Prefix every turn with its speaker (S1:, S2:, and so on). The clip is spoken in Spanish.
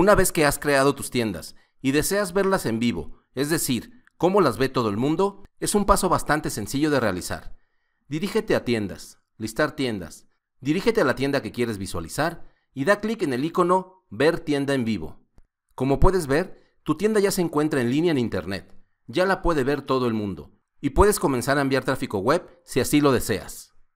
S1: Una vez que has creado tus tiendas y deseas verlas en vivo, es decir, cómo las ve todo el mundo, es un paso bastante sencillo de realizar. Dirígete a tiendas, listar tiendas, dirígete a la tienda que quieres visualizar y da clic en el icono Ver tienda en vivo. Como puedes ver, tu tienda ya se encuentra en línea en Internet, ya la puede ver todo el mundo, y puedes comenzar a enviar tráfico web si así lo deseas.